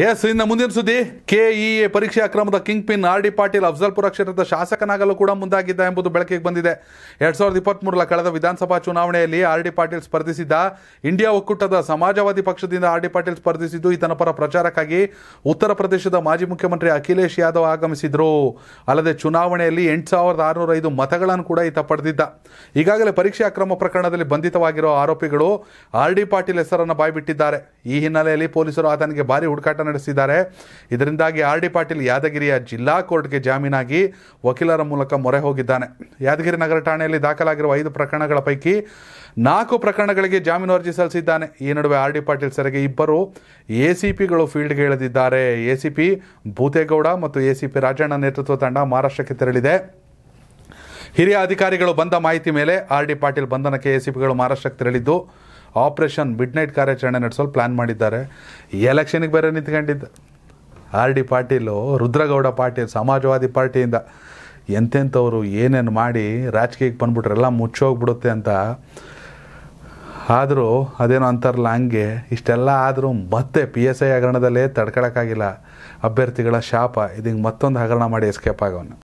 S ಇನ್ನು ಮುಂದಿನ ಸುದ್ದಿ ಕೆಇಎ e ಪರೀಕ್ಷೆ ಅಕ್ರಮದ kingpin R D Patil Afzalpur ಕ್ಷೇತ್ರದ ಶಾಸಕನಾಗಲು ಕೂಡ ಮುಂದಾಗಿದ್ದ ಎಂಬುದು ಬೆಳಕಿಗೆ ಬಂದಿದೆ ಎರಡ್ ಸಾವಿರದ ಇಪ್ಪತ್ತ್ಮೂರರ ಕಳೆದ ವಿಧಾನಸಭಾ ಚುನಾವಣೆಯಲ್ಲಿ ಆರ್ ಡಿ ಪಾಟೀಲ್ ಸ್ಪರ್ಧಿಸಿದ್ದ ಇಂಡಿಯಾ ಒಕ್ಕೂಟದ ಸಮಾಜವಾದಿ ಪಕ್ಷದಿಂದ ಆರ್ ಡಿ ಪಾಟೀಲ್ ಸ್ಪರ್ಧಿಸಿದ್ದು ಈತನ ಪರ ಪ್ರಚಾರಕ್ಕಾಗಿ ಉತ್ತರ ಪ್ರದೇಶದ ಮಾಜಿ ಮುಖ್ಯಮಂತ್ರಿ ಅಖಿಲೇಶ್ ಯಾದವ್ ಆಗಮಿಸಿದ್ರು ಅಲ್ಲದೆ ಚುನಾವಣೆಯಲ್ಲಿ ಎಂಟು ಸಾವಿರದ ಆರುನೂರ ಐದು ಮತಗಳನ್ನು ಕೂಡ ಈತ ಪಡೆದಿದ್ದ ಈಗಾಗಲೇ ಪರೀಕ್ಷೆ ಅಕ್ರಮ ಪ್ರಕರಣದಲ್ಲಿ ಬಂಧಿತವಾಗಿರುವ ಆರೋಪಿಗಳು ಆರ್ ಡಿ ಪಾಟೀಲ್ ಹೆಸರನ್ನು ಬಾಯ್ಬಿಟ್ಟಿದ್ದಾರೆ ಈ ಹಿನ್ನೆಲೆಯಲ್ಲಿ ಪೊಲೀಸರು ಆತನಿಗೆ ಭಾರಿ ಹುಡುಕಾಟ ನಡೆಸಿದ್ದಾರೆ ಇದರಿಂದಾಗಿ ಆರ್ ಡಿ ಪಾಟೀಲ್ ಯಾದಗಿರಿಯ ಜಿಲ್ಲಾ ಕೋರ್ಟ್ಗೆ ಜಾಮೀನಾಗಿ ವಕೀಲರ ಮೂಲಕ ಮೊರೆ ಹೋಗಿದ್ದಾನೆ ಯಾದಗಿರಿ ನಗರ ಠಾಣೆಯಲ್ಲಿ ದಾಖಲಾಗಿರುವ ಐದು ಪ್ರಕರಣಗಳ ಪೈಕಿ ನಾಲ್ಕು ಪ್ರಕರಣಗಳಿಗೆ ಜಾಮೀನು ಅರ್ಜಿ ಸಲ್ಲಿಸಿದ್ದಾನೆ ಈ ನಡುವೆ ಆರ್ ಡಿ ಪಾಟೀಲ್ ಸೆರೆಗೆ ಇಬ್ಬರು ಎ ಸಿ ಪಿಗಳು ಫೀಲ್ಡ್ಗೆ ಇಳಿದಿದ್ದಾರೆ ಎ ಸಿ ಪಿ ಭೂತೇಗೌಡ ಮತ್ತು ಎ ಸಿ ಪಿ ರಾಜಣ್ಣ ನೇತೃತ್ವ ತಂಡ ಮಹಾರಾಷ್ಟ್ರಕ್ಕೆ ತೆರಳಿದೆ ಹಿರಿಯ ಅಧಿಕಾರಿಗಳು ಬಂದ ಮಾಹಿತಿ ಮೇಲೆ ಆರ್ ಡಿ ಪಾಟೀಲ್ ಬಂಧನಕ್ಕೆ ಎಸಿಪಿಗಳು ಮಹಾರಾಷ್ಟ್ರಕ್ಕೆ ತೆರಳಿದ್ದು ಆಪರೇಷನ್ ಮಿಡ್ ನೈಟ್ ಕಾರ್ಯಾಚರಣೆ ನಡೆಸಲು ಪ್ಲ್ಯಾನ್ ಮಾಡಿದ್ದಾರೆ ಎಲೆಕ್ಷನ್ಗೆ ಬೇರೆ ನಿಂತ್ಕೊಂಡಿದ್ದ ಆರ್ ಡಿ ಪಾಟೀಲು ರುದ್ರಗೌಡ ಪಾಟೀಲ್ ಸಮಾಜವಾದಿ ಪಾರ್ಟಿಯಿಂದ ಎಂತೆಂಥವ್ರು ಏನೇನು ಮಾಡಿ ರಾಜಕೀಯಕ್ಕೆ ಬಂದ್ಬಿಟ್ರೆಲ್ಲ ಮುಚ್ಚೋಗ್ಬಿಡುತ್ತೆ ಅಂತ ಆದರೂ ಅದೇನೋ ಅಂತಾರಲ್ಲ ಹಂಗೆ ಇಷ್ಟೆಲ್ಲ ಆದರೂ ಮತ್ತೆ ಪಿ ಎಸ್ ಐ ಹಗರಣದಲ್ಲೇ ತಡ್ಕೊಳಕ್ಕಾಗಿಲ್ಲ ಅಭ್ಯರ್ಥಿಗಳ ಶಾಪ ಇದೀಗ ಮತ್ತೊಂದು ಹಗರಣ ಮಾಡಿ ಎಸ್ಕೇಪ್ ಆಗೋನು